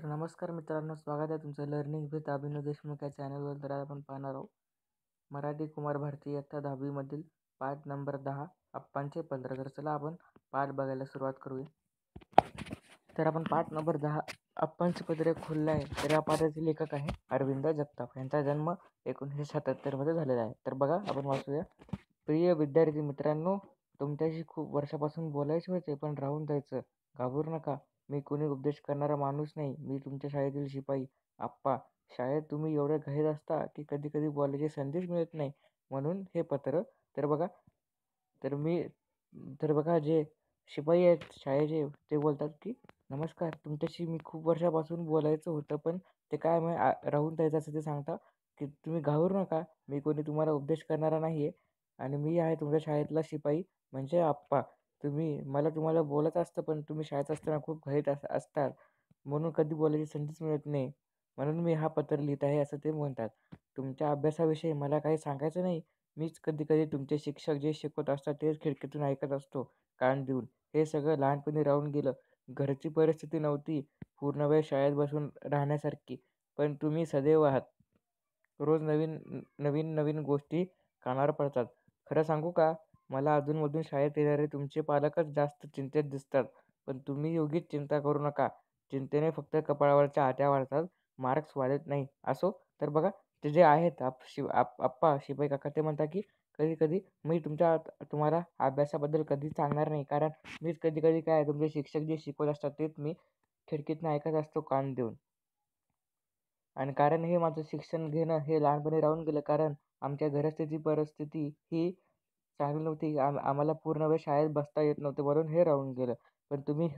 तर नमस्कार मित्रांनो स्वागत आहे तुमचं लर्निंग विथ अभिनव देशमुख या चॅनलवर तर आपण पाहणार आहोत मराठी कुमार भारती इयत्ता दहावीमधील पाठ नंबर दहा अप्पांचे पंधरा तर चला आपण पाठ बघायला सुरुवात करूया तर आपण पाठ नंबर दहा अप्पांचे पदरे खुलले आहे तर या पाठाचे लेखक आहे अरविंद जगताप यांचा जन्म एकोणीसशे सत्याहत्तरमध्ये झालेला आहे तर बघा आपण वाचूया प्रिय विद्यार्थी मित्रांनो तुमच्याशी खूप वर्षापासून बोलायचे होते पण राहून जायचं घाबरू नका मी कोणी उपदेश करणारा माणूस नाही मी तुमच्या शाळेतील शिपाई आप्पा शाळेत तुम्ही एवढ्या घाईत असता की कधी कधी बोलायचे संदेश मिळत नाही म्हणून हे पत्र तर बघा तर मी तर बघा जे शिपाई आहेत शाळेचे ते बोलतात की नमस्कार तुमच्याशी मी खूप वर्षापासून बोलायचं होतं पण ते काय मग राहून जायचं असं ते सांगता की तुम्ही घाबरू नका मी कोणी तुम्हाला उपदेश करणारा नाही आहे आणि मी आहे तुमच्या शाळेतला शिपाई म्हणजे आप्पा तुम्ही मला तुम्हाला बोलत असतं पण तुम्ही शाळेत असताना खूप घरीत अस असतात म्हणून कधी बोलायची संधीच मिळत नाही म्हणून मी हा पत्र लिहित आहे असं ते म्हणतात तुमच्या अभ्यासाविषयी मला काही सांगायचं नाही मीच कधी कधी तुमचे शिक्षक जे शिकवत असतात तेच खिडकीतून ऐकत असतो कान देऊन हे सगळं लहानपणी राहून गेलं घरची परिस्थिती नव्हती पूर्ण वेळ शाळेत बसून राहण्यासारखी पण तुम्ही सदैव आहात रोज नवीन नवीन नवीन गोष्टी कानावर पडतात खरं सांगू का मला अधूनमधून शाळेत येणारे तुमचे पालकच जास्त चिंतेत दिसतात पण तुम्ही योग्यच चिंता करू नका चिंतेने फक्त कपाळावरच्या आठ्या वाढतात मार्क्स वाढत नाही असो तर बघा ते जे आहेत आप शिव आप आप्पा शिपाई काका ते म्हणतात की कधी कधी मी तुमच्या तुम्हाला अभ्यासाबद्दल कधीच सांगणार नाही कारण मीच कधी कधी काय तुमचे शिक्षक जे शिकवत असतात तेच मी खिडकीतनं ऐकत असतो कान देऊन आणि कारण हे माझं शिक्षण घेणं हे लहानपणी राहून गेलं कारण आमच्या घरस्थिती परिस्थिती ही चांगली नव्हती आम आम्हाला पूर्ण वेळ शाळेत बसता येत नव्हते म्हणून हे राहून गेलं पण तुम्ही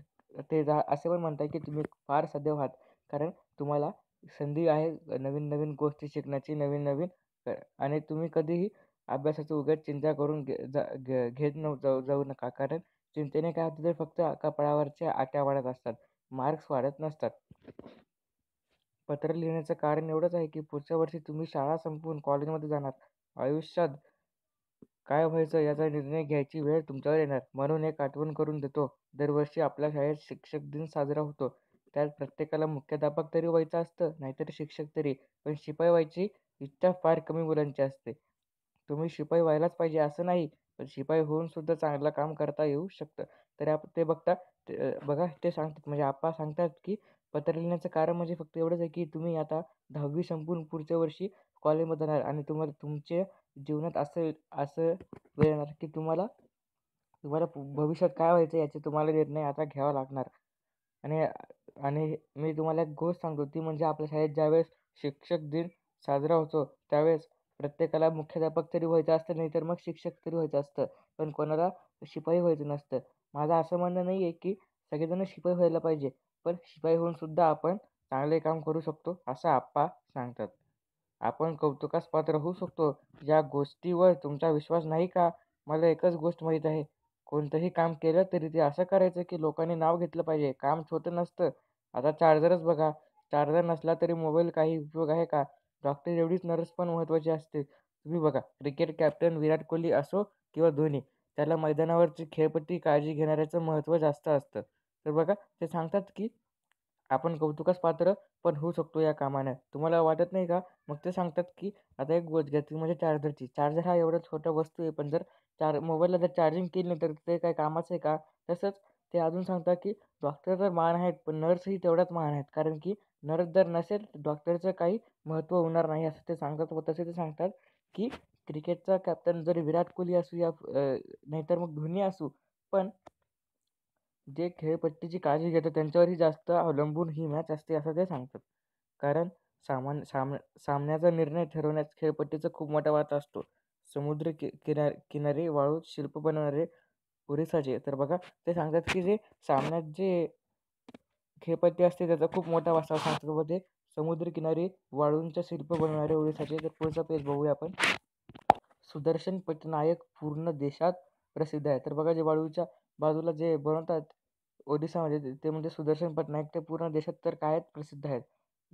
ते जा असे पण म्हणताय की तुम्ही फार सदैव आहात कारण तुम्हाला संधी आहे नवीन नवीन गोष्टी शिकण्याची नवीन नवीन आणि तुम्ही कधीही अभ्यासाचं उगाच चिंता करून घे जा घे घेत नव जाऊ जाऊ नका कारण चिंतेने काय होतं ते फक्त कपाळावरच्या आट्या वाढत असतात मार्क्स वाढत नसतात पत्र लिहिण्याचं कारण एवढंच आहे की पुढच्या वर्षी तुम्ही शाळा संपवून कॉलेजमध्ये जाणार आयुष्यात काय व्हायचं याचा निर्णय घ्यायची वेळ तुमच्यावर येणार म्हणून एक आठवण करून देतो दरवर्षी आपल्या शाळेत शिक्षक दिन साजरा होतो त्यात प्रत्येकाला मुख्याध्यापक तरी व्हायचं असतं नाहीतर शिक्षक तरी पण शिपाई व्हायची इच्छा फार कमी मुलांची असते तुम्ही शिपाई व्हायलाच पाहिजे असं नाही पण शिपाई होऊन सुद्धा चांगलं काम करता येऊ शकतं तर आप ते बघता बघा ते सांगतात म्हणजे आप्पा सांगतात की पत्र लिहिण्याचं कारण म्हणजे फक्त एवढंच आहे की तुम्ही आता दहावी संपून पुढच्या वर्षी कॉलेजमध्ये येणार आणि तुम्हाला तुमचे जीवनात असं असं वेळ येणार की तुम्हाला तुम्हाला भविष्यात काय व्हायचं याचे तुम्हाला निर्णय आता घ्यावा लागणार आणि आणि मी तुम्हाला एक गोष्ट सांगतो ती म्हणजे आपल्या शाळेत ज्यावेळेस शिक्षक दिन साजरा होतो त्यावेळेस प्रत्येकाला मुख्याध्यापक तरी व्हायचं असतं नाही तर मग शिक्षक तरी व्हायचं असतं पण कोणाला शिपाई व्हायचं नसतं माझं असं म्हणणं नाही आहे की सगळेजण शिपाई व्हायला पाहिजे पण शिपाई होऊन सुद्धा आपण चांगले काम करू शकतो असं आप्पा सांगतात आपण कौतुकास पात्र होऊ शकतो या गोष्टीवर तुमचा विश्वास नाही का मला एकच गोष्ट माहीत आहे कोणतंही काम केलं तरी ते असं करायचं की लोकांनी नाव घेतलं पाहिजे काम छोटं नसतं आता चार्जरच बघा चार्जर नसला तरी मोबाईल काही उपयोग आहे का डॉक्टर एवढीच नर्स पण महत्त्वाची असते तुम्ही बघा क्रिकेट कॅप्टन विराट कोहली असो किंवा धोनी त्याला मैदानावरची खेळपट्टी काळजी घेणाऱ्याचं महत्त्व जास्त असतं तर बघा ते सांगतात की आपण कौतुकास पात्र पण होऊ शकतो या कामानं तुम्हाला वाटत नाही का मग ते सांगतात की आता एक गोष्ट घेतली म्हणजे चार्जरची चार्जर हा एवढा छोटा वस्तू आहे पण जर चार मोबाईलला जर चार्जिंग केली नाही तर ते काय कामाचं आहे का तसंच ते अजून सांगतात की डॉक्टर तर महान आहेत पण नर्सही तेवढ्याच महान आहेत कारण की नर्स जर नसेल तर डॉक्टरचं काही महत्त्व होणार नाही असं ते सांगतात व तसे ते सांगतात की क्रिकेटचा कॅप्टन जरी विराट कोहली असू या नाहीतर मग धोनी असू पण जे खेळपट्टीची काळजी घेतात त्यांच्यावरही जास्त अवलंबून ही मॅच असते असं ते सांगतात कारण सामान साम सामन्याचा निर्णय ठरवण्यात खेळपट्टीचा खूप मोठा वाटा असतो समुद्र कि किनार किनारी वाळू शिल्प बनवणारे ओरिसाचे तर बघा ते सांगतात की जे सामन्यात जे खेळपट्टी असते त्याचा खूप मोठा वाटा सांगतो समुद्र समुद्रकिनारी वाळूंच्या शिल्प बनवणारे ओरिसाचे तर पुढचा पेज बघूया आपण सुदर्शन पटनायक पूर्ण देशात प्रसिद्ध आहे तर बघा जे वाळूच्या बाजूला जे बनवतात ओडिसामध्ये ते म्हणजे सुदर्शन पटनायक ते पूर्ण देशात तर काय प्रसिद्ध आहेत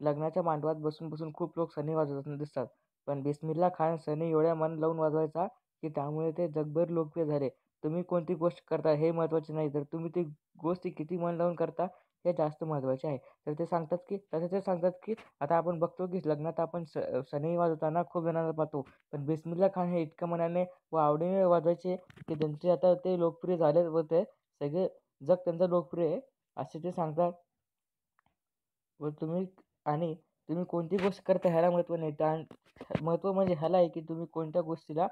लग्नाच्या मांडवात बसून बसून खूप लोक सने वाजवताना दिसतात पण बिस्मिल्ला खान सने एवढ्या मन लावून वाजवायचा की त्यामुळे ते जगभर लोकप्रिय झाले तुम्ही कोणती गोष्ट करता हे महत्त्वाचे नाही तर तुम्ही ती गोष्टी किती मन लावून करता हे जास्त महत्त्वाचे आहे तर ते सांगतात की तसे ते सांगतात की आता आपण बघतो की लग्नात आपण स सनी वाजवताना खूप जणांना पाहतो पण बिस्मिल्ला खान हे इतकं मनाने व आवडीने वाजवायचे की त्यांचे आता ते लोकप्रिय झाले व ते सगळे जग त्यांचा लोकप्रिय आहे असे ते सांगतात व तुम्ही आणि तुम्ही कोणती गोष्ट करता ह्याला महत्त्व नाही तर महत्त्व म्हणजे ह्याला आहे की तुम्ही कोणत्या गोष्टीला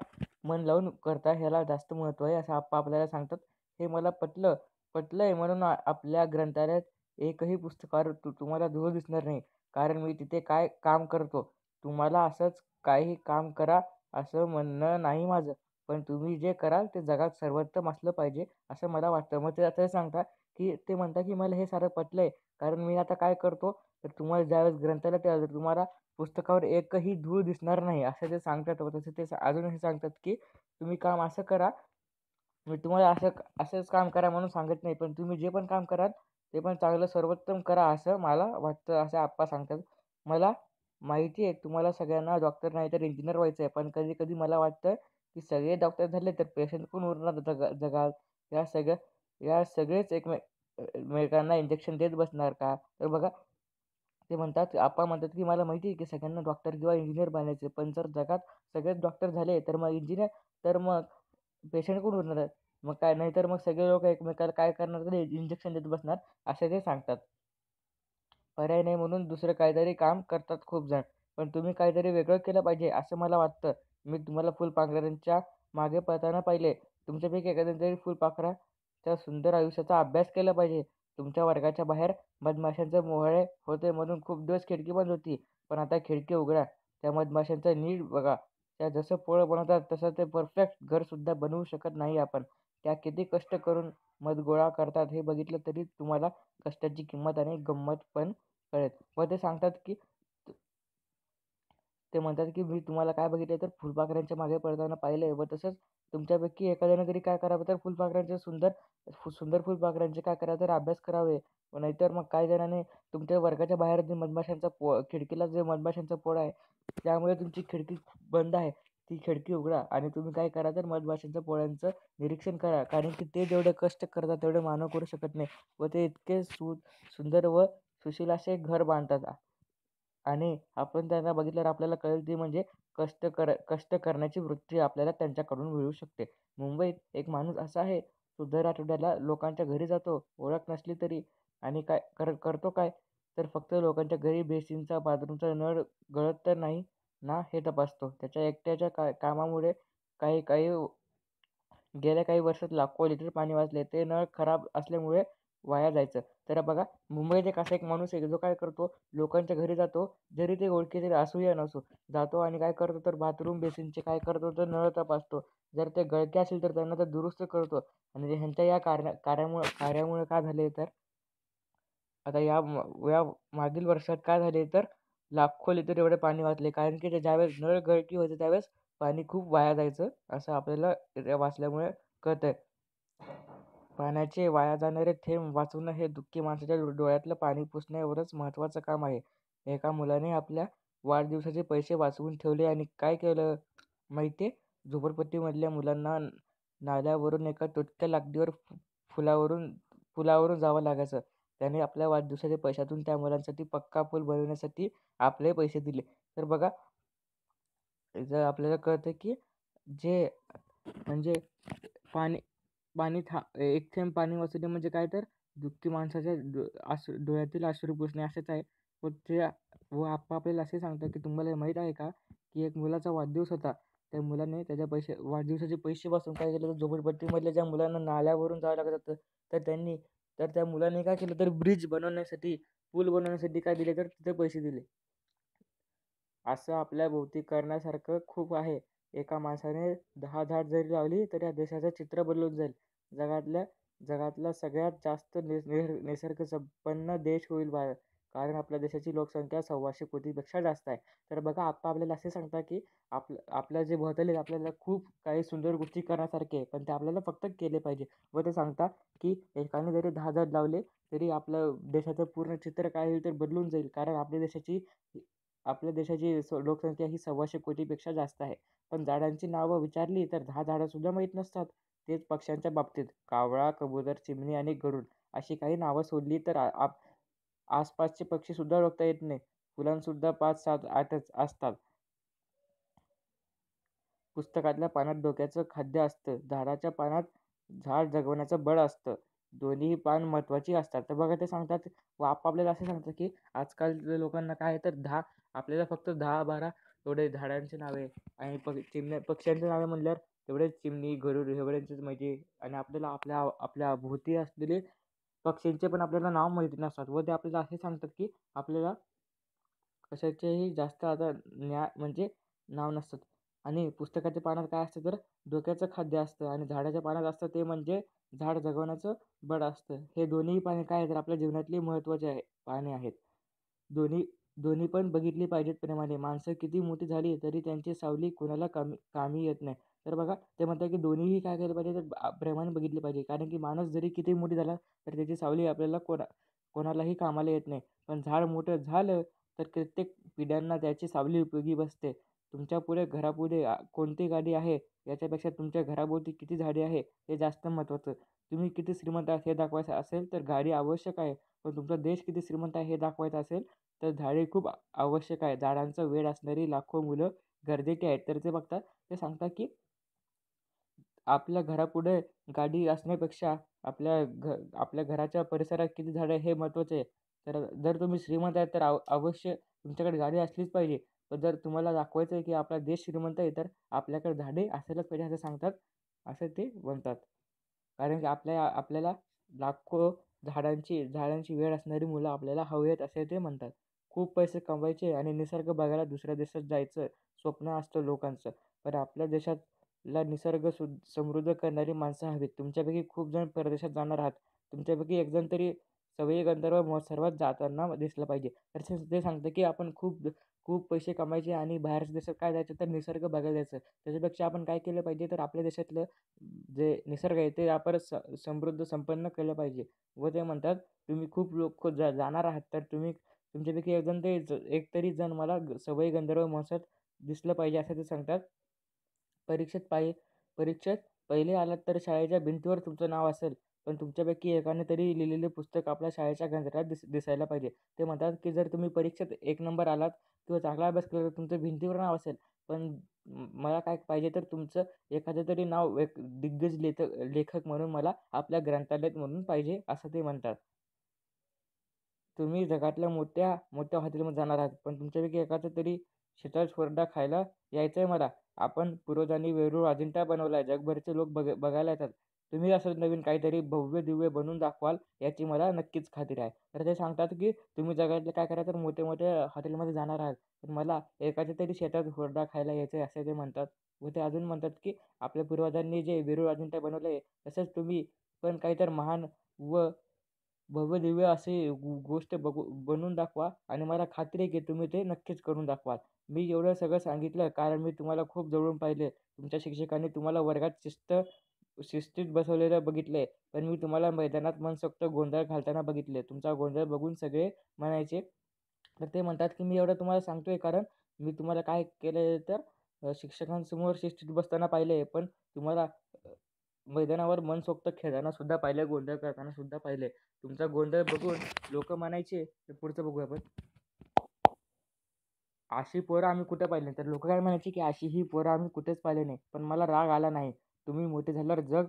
मन लावून करता ह्याला जास्त महत्त्व आहे असं आपा आपल्याला सांगतात हे मला पटलं पटलं आहे म्हणून आपल्या ग्रंथालयात एकही पुस्तकावर तु तुम्हाला धूर दिसणार नाही कारण मी तिथे काय काम करतो तुम्हाला असंच काही काम करा असं म्हणणं नाही माझं पण तुम्ही जे कराल ते जगात सर्वोत्तम असलं पाहिजे असं मला वाटतं मग ते असं सांगता की ते म्हणता की मला हे सारं पटलं आहे कारण मी आता काय करतो तर तुम्हाला ज्यावेळेस ग्रंथालयात तर तुम्हाला पुस्तकावर एकही धूळ दिसणार नाही असं ते सांगतात व तसं ते अजूनही सांगतात की तुम्ही काम असं करा मी तुम्हाला असं असंच काम करा म्हणून सांगत नाही पण तुम्ही जे पण काम कराल ते पण चांगलं सर्वोत्तम करा असं मला वाटतं असं आप्पा सांगतात मला माहिती आहे तुम्हाला सगळ्यांना डॉक्टर नाही तर इंजिनियर व्हायचं आहे पण कधी कधी मला वाटतं की सगळे डॉक्टर झाले तर पेशंट कोण उरणार जगा जगाल या सगळ्या या सगळेच एकमेकांना इंजेक्शन देत बसणार का तर बघा ते म्हणतात आप्पा म्हणतात की मला माहिती आहे की सगळ्यांना डॉक्टर किंवा इंजिनियर बनायचे पण जर जगात सगळेच डॉक्टर झाले तर मग इंजिनियर तर मग पेशंट कोण उरणार मग काय नाही तर मग सगळे लोक एकमेकाला काय करणार ते इंजेक्शन देत बसणार असे ते सांगतात पर्याय नाही म्हणून दुसरं काहीतरी काम करतात खूप जण पण तुम्ही काहीतरी वेगळं केलं पाहिजे असं मला वाटतं मी तुम्हाला फुलपाखरांच्या मागे पळताना पाहिले तुमच्यापैकी एखाद्या तरी फुलपाखराच्या सुंदर आयुष्याचा अभ्यास केला पाहिजे तुमच्या वर्गाच्या बाहेर मधमाशांचे मोहळे होते म्हणून खूप दिवस खिडकी बंद होती पण आता खिडकी उघडा त्या मधमाशांचा नीट बघा त्या जसं पोळं बनवतात तसं ते परफेक्ट घरसुद्धा बनवू शकत नाही आपण त्या किती कष्ट करून मध गोळा करतात हे बघितलं तरी तुम्हाला कष्टाची किंमत आणि गंमत पण कळेल व ते सांगतात की ते म्हणतात की मी तुम्हाला काय बघितले तर फुलपाखरांच्या मागे पडताना पाहिलंय व तसंच तुमच्यापैकी एखाद्याने तरी काय करावं तर फुलपाखरांचे सुंदर सुंदर फुलपाखरांचे काय करावं तर अभ्यास करावे नाहीतर मग काही जणांनी तुमच्या वर्गाच्या बाहेर जे मधमाशांचा पो खिडकीला जे मधमाशांचा पोळा आहे त्यामुळे तुमची खिडकी बंद आहे ती खिडकी उघडा आणि तुम्ही काय करा तर मधमाशांच्या पोळ्यांचं निरीक्षण करा कारण की ते जेवढे कष्ट करतात तेवढे मानव करू शकत नाही व ते इतके सु सुंदर व सुशील असे घर बांधतात आणि आपण त्यांना बघितल्यावर आपल्याला कळेल ती म्हणजे कष्ट कर कष्ट करण्याची वृत्ती आपल्याला त्यांच्याकडून मिळू शकते मुंबईत एक माणूस असा आहे तो दर आठवड्याला लोकांच्या घरी जातो ओळख नसली तरी आणि काय कर करतो काय तर फक्त लोकांच्या घरी बेसिनचा बाथरूमचा नळ गळत तर नाही ना हे तपासतो त्याच्या एकट्याच्या का कामामुळे काही काही गेल्या काही वर्षात लाखो लिटर पाणी वाचले ते नळ खराब असल्यामुळे वाया जायचं तर बघा मुंबईत एक असा एक माणूस आहे जो काय करतो लोकांच्या घरी जातो जरी ते ओळखीचे असू या नसो जातो आणि काय करतो तर बाथरूम बेसिनचे काय करतो तर नळ तपासतो जर ते गळके असेल तर त्यांना तर दुरुस्त करतो आणि ह्यांच्या या कार्या कार्यामुळे कार्यामुळे काय झाले तर आता या या मागील वर्षात काय झाले तर लाखो लिटर एवढे पाणी वाचले कारण की ज्यावेळेस नळ गळकी होते त्यावेळेस पाणी खूप वाया जायचं असं आपल्याला वाचल्यामुळे कळतं पाण्याचे वाया जाणारे थेंब वाचवणं हे दुःखी माणसाच्या डोळ्यातलं पाणी पुसण्यावरच महत्त्वाचं काम आहे एका मुलाने आपल्या वाढदिवसाचे पैसे वाचवून ठेवले आणि काय केलं माहितीये? झोपडपट्टीमधल्या मुलांना नाल्यावरून एका तुटक्या फुलावरून पुलावरून जावं लागायचं. त्याने आपल्या वाढदिवसाच्या पैशातून त्या मुलांसाठी पक्का पूल बनवण्यासाठी आपले पैसे दिले. तर बघा, जर आपल्याला कळतं की जे म्हणजे पाणी पाणी था एक थेंब पाणी वाचवणे म्हणजे काय तर दुःखी माणसाच्या डो डोळ्यातील अश्रू पुसणे असेच आहे व ते व आप्पा आपल्याला असे सांगतात की तुम्हाला हे माहीत आहे का की एक मुलाचा वाढदिवस होता त्या मुलाने त्याच्या पैसे वाढदिवसाचे पैसे वाचून काय केलं तर झोपडपट्टीमधल्या ज्या मुलांना नाल्यावरून जावं लागत होतं तर त्यांनी तर त्या मुलाने काय केलं तर ब्रिज बनवण्यासाठी पूल बनवण्यासाठी काय दिले तर तिथे पैसे दिले असं आपल्या भोवती करण्यासारखं खूप आहे एका माणसाने दहा झाड जरी लावली तर या देशाचं चित्र बदलून जाईल जगातल्या जगातला सगळ्यात जास्त निस निसर्ग संपन्न देश होईल भारत कारण आपल्या देशाची लोकसंख्या सव्वाशे कोटीपेक्षा जास्त आहे तर बघा आप्पा आपल्याला असे सांगता की आप आपलं जे भोवताली आपल्याला खूप काही सुंदर गोष्टी करण्यासारखे आहे पण ते आपल्याला फक्त केले पाहिजे व ते सांगता की एकाने जरी दहा झाड लावले तरी आपलं देशाचं पूर्ण चित्र काय होईल तर बदलून जाईल कारण आपल्या देशाची आपल्या देशाची लोकसंख्या ही सव्वाशे कोटीपेक्षा जास्त आहे पण झाडांची नावं विचारली तर दहा सुद्धा माहीत नसतात तेच पक्ष्यांच्या बाबतीत कावळा कबुतर चिमणी आणि गरुड अशी काही नावं सोडली तर आप आसपासचे पक्षीसुद्धा ओळखता येत नाही फुलांसुद्धा पाच सात आठच असतात पुस्तकातल्या पानात डोक्याचं खाद्य असतं झाडाच्या पानात झाड जगवण्याचं बळ असतं दोन्ही पान महत्त्वाची असतात तर बघा ते सांगतात व आपापल्याला असे सांगतात की आजकाल लोकांना काय तर दहा आपल्याला फक्त दहा बारा एवढे झाडांची नावे आणि प चिमण्या पक्ष्यांची नावे म्हणल्यावर तेवढेच चिमणी गरुड हेवड्यांचीच माहिती आणि आपल्याला आपल्या आपल्या भोवती असलेले पक्ष्यांचे पण आपल्याला नाव माहिती नसतात व ते आपल्याला असे सांगतात की आपल्याला कशाचेही जास्त आता ज्ञा म्हणजे नाव नसतात आणि पुस्तकाच्या पानात काय असतं तर डोक्याचं खाद्य असतं आणि झाडाच्या पानात असतं ते म्हणजे झाड जगवण्याचं बळ असतं हे दोन्ही पाने काय आहे तर आपल्या जीवनातली महत्त्वाचे आहे पाने आहेत दोन्ही दोन्ही पण बघितली पाहिजेत प्रेमाने माणसं किती मोठी झाली तरी त्यांची सावली कोणाला कामी कामी येत नाही तर बघा ते म्हणतात की दोन्हीही काय केलं पाहिजे तर प्रेमाने बघितली पाहिजे कारण की माणूस जरी किती मोठी झाला तर त्याची सावली आपल्याला कोणा कोणालाही कामाला येत नाही पण झाड मोठं झालं तर कित्येक पिढ्यांना त्याची सावली उपयोगी बसते तुमच्या पुढे घरापुढे कोणती गाडी आहे याच्यापेक्षा तुमच्या घराभोवती किती झाडे आहे हे जास्त महत्त्वाचं तुम्ही किती श्रीमंत आहात हे दाखवायचं असेल तर गाडी आवश्यक आहे पण तुमचा देश किती श्रीमंत आहे हे दाखवायचं असेल तर झाडे खूप आवश्यक आहे झाडांचा वेळ असणारी लाखो मुलं गरजेची आहेत तर ते बघतात ते सांगतात की आपल्या घरापुढे गाडी असण्यापेक्षा आपल्या घ आपल्या घराच्या परिसरात किती झाडं हे महत्त्वाचे आहे तर जर तुम्ही श्रीमंत आहात तर आव अवश्य तुमच्याकडे गाडी असलीच पाहिजे पण जर तुम्हाला दाखवायचं आहे की आपला देश श्रीमंत आहे तर आपल्याकडे झाडे असेलच पाहिजे असं सांगतात असं ते म्हणतात कारण की आपल्या आपल्याला लाखो झाडांची झाडांची वेळ असणारी मुलं आपल्याला हवी आहेत असे ते म्हणतात खूप पैसे कमवायचे आणि निसर्ग बघायला दुसऱ्या देशात जायचं स्वप्न असतं लोकांचं पण आपल्या देशातला निसर्ग सु समृद्ध करणारी माणसं हवीत तुमच्यापैकी खूप जण परदेशात जाणार आहात तुमच्यापैकी जण तरी सवयी गंधर्व सर्वात जाताना दिसलं पाहिजे तर ते सांगतं की आपण खूप खूप पैसे कमायचे आणि बाहेरच्या देशात काय जायचं तर निसर्ग बघायला जायचं त्याच्यापेक्षा आपण काय केलं पाहिजे तर आपल्या देशातलं जे निसर्ग आहे ते आपण स समृद्ध संपन्न केलं पाहिजे व ते म्हणतात तुम्ही खूप लोक जा जाणार आहात तर तुम्ही तुमच्यापैकी एकजण ते एक तरी जण मला सवयी गंधर्व महोत्सवात दिसलं पाहिजे असं ते सांगतात परीक्षेत पाहि परीक्षेत पहिले आलात तर शाळेच्या भिंतीवर तुमचं नाव असेल पण तुमच्यापैकी एकाने तरी लिहिलेले पुस्तक आपल्या शाळेच्या गंजरात दिस दिसायला पाहिजे ते म्हणतात की जर तुम्ही परीक्षेत एक नंबर आलात किंवा चांगला अभ्यास केला तर तुमचं भिंतीवर नाव असेल पण मला काय पाहिजे तर तुमचं एखादं तरी नाव एक दिग्गज लेख लेखक म्हणून मला आपल्या ग्रंथालयात म्हणून पाहिजे असं ते म्हणतात तुम्ही जगातल्या मोठ्या मोठ्या हॉटेलमध्ये जाणार आहात पण तुमच्यापैकी एखादं तरी शेतात फोरडा खायला यायचं आहे मला आपण पूर्वजांनी वेरूळ अजिंठा बनवला आहे जगभरचे लोक बघ बघायला येतात तुम्ही असं नवीन काहीतरी भव्य दिव्य बनवून दाखवाल याची मला नक्कीच खात्री आहे तर ते सांगतात की तुम्ही जगातले काय करा तर मोठे मोठे हॉटेलमध्ये जाणार आहात पण मला एखाद्या तरी शेतात हुरडा खायला यायचं आहे असे ते म्हणतात व ते अजून म्हणतात की आपल्या पूर्वजांनी जे वेरूळ अजिंठा बनवलं आहे तसंच तुम्ही पण काहीतर महान व भव्य दिव्य असे गोष्ट बघू बनवून दाखवा आणि मला खात्री आहे की तुम्ही ते नक्कीच करून दाखवाल मी एवढं सगळं सांगितलं कारण मी तुम्हाला खूप जवळून पाहिले तुमच्या शिक्षकांनी तुम्हाला वर्गात शिस्त शिस्तीत बसवलेलं बघितलं पण मी तुम्हाला मैदानात मनसोक्त गोंधळ घालताना बघितले तुमचा गोंधळ बघून सगळे म्हणायचे तर ते म्हणतात की मी एवढं तुम्हाला सांगतोय कारण मी तुम्हाला काय केलं तर शिक्षकांसमोर शिस्तीत बसताना पाहिलं पण तुम्हाला मैदानावर मनसोक्त खेळताना सुद्धा पाहिलं गोंधळ करताना सुद्धा पाहिले तुमचा गोंधळ बघून लोक म्हणायचे तर पुढचं बघू आपण अशी पोरं आम्ही कुठं पाहिले तर लोक काय म्हणायचे की अशी ही पोरं आम्ही कुठेच पाहिले नाही पण मला राग आला नाही तुम्ही मोठे झाल्यावर जग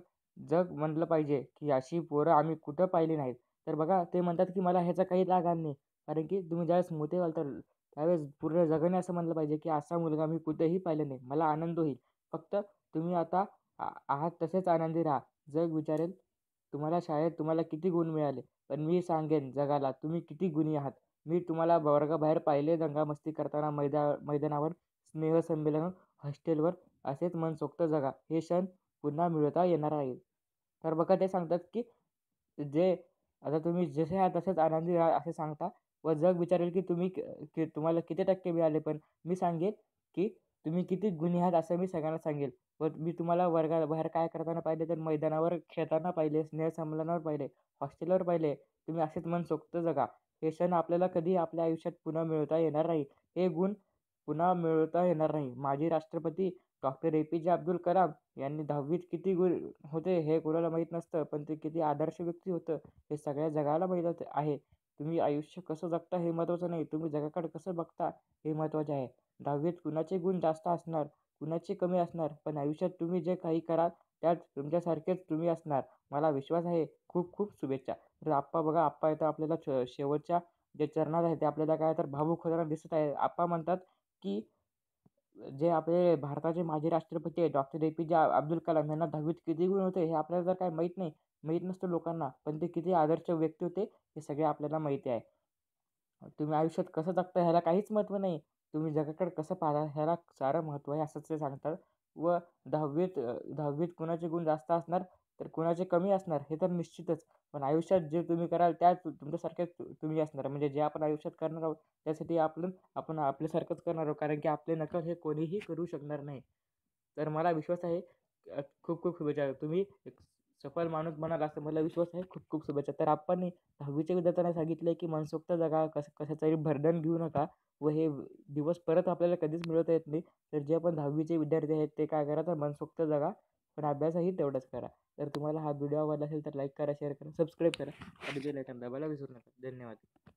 जग म्हटलं पाहिजे की अशी पोरं आम्ही कुठं पाहिली नाहीत तर बघा ते म्हणतात की मला ह्याचा काही लागा नाही कारण की तुम्ही ज्यावेळेस मोठे व्हाल तर त्यावेळेस पूर्ण जगाने असं म्हणलं पाहिजे की असा मुलगा मी कुठेही पाहिले नाही मला आनंद होईल फक्त तुम्ही आता आहात तसेच आनंदी राहा जग विचारेल तुम्हाला शाळेत तुम्हाला किती गुण मिळाले पण मी सांगेन जगाला तुम्ही किती गुणी आहात मी तुम्हाला वर्गाबाहेर पाहिले दंगामस्ती करताना मैदा मैदानावर स्नेहसंमेलन हॉस्टेलवर असेच मनसोक्त जगा हे क्षण पुन्हा मिळवता येणार आहे तर बघा ते सांगतात की जे आता तुम्ही जसे आहात तसेच आनंदी राहा असे सांगता व जग विचारेल की तुम्ही तुम्हाला किती टक्के मिळाले पण मी सांगेल की तुम्ही किती गुन्हे आहात असं मी सगळ्यांना सांगेल व मी तुम्हाला वर्गाबाहेर काय करताना पाहिले तर मैदानावर खेळताना पाहिले स्नेहसंमेलनावर पाहिले हॉस्टेलवर पाहिले तुम्ही असेच मन सोक्त जगा हे क्षण आपल्याला कधी आपल्या आयुष्यात पुन्हा मिळवता येणार नाही हे गुण पुन्हा मिळवता येणार नाही माजी राष्ट्रपती डॉक्टर ए पी जे अब्दुल कलाम यांनी दहावीत किती गुण होते हे कोणाला माहीत नसतं पण ते किती आदर्श व्यक्ती होतं हे सगळ्या जगाला माहीत होते आहे तुम्ही आयुष्य कसं जगता हे महत्त्वाचं नाही तुम्ही जगाकडे कसं बघता हे महत्त्वाचे आहे दहावीत कुणाचे गुण जास्त असणार कुणाचे कमी असणार पण आयुष्यात तुम्ही जे काही कराल त्यात तुमच्यासारखेच तुम्ही असणार मला विश्वास आहे खूप खूप शुभेच्छा तर आप्पा बघा आप्पा येतं आपल्याला शेवटच्या जे चरणात आहे ते आपल्याला काय तर भावूक होताना दिसत आहे आप्पा म्हणतात की जे आपले भारताचे माजी राष्ट्रपती आहे डॉक्टर ए पी जे अब्दुल कलाम यांना दहावीत किती गुण होते हे आपल्याला जर काय माहीत नाही माहीत नसतं लोकांना पण ते किती आदर्श व्यक्ती होते हे सगळे आपल्याला माहिती आहे तुम्ही आयुष्यात कसं जगता ह्याला काहीच महत्त्व नाही तुम्ही जगाकडे कसं पाहता ह्याला सारं महत्त्व आहे असंच ते सांगतात व दहावीत दहावीत कुणाचे गुण जास्त असणार तर कुणाचे कमी असणार हे तर निश्चितच पण आयुष्यात जे तुम्ही कराल त्या तुमच्यासारख्याच तुम्ही असणार म्हणजे जे आपण आयुष्यात करणार आहोत त्यासाठी आपण आपण आपल्यासारखंच करणार आहोत कारण की आपले नकल हे कोणीही करू शकणार नाही तर मला विश्वास आहे खूप खूप शुभेच्छा तुम्ही एक सफल माणूस म्हणाल असं मला विश्वास आहे खूप खूप शुभेच्छा तर आपण दहावीच्या विद्यार्थ्यांना सांगितलं की मनसोक्त जगा कसं तरी भरडण घेऊ नका व हे दिवस परत आपल्याला कधीच मिळवता येत नाही तर जे आपण दहावीचे विद्यार्थी आहेत ते काय करा तर मनसोक्त जगा पण अभ्यासही तेवढाच करा जर तुम्हाला हा व्हिडिओ आवडला असेल तर लाईक करा शेअर करा सबस्क्राईब करा आणि बेल आयकॉन दाबायला विसरू नका धन्यवाद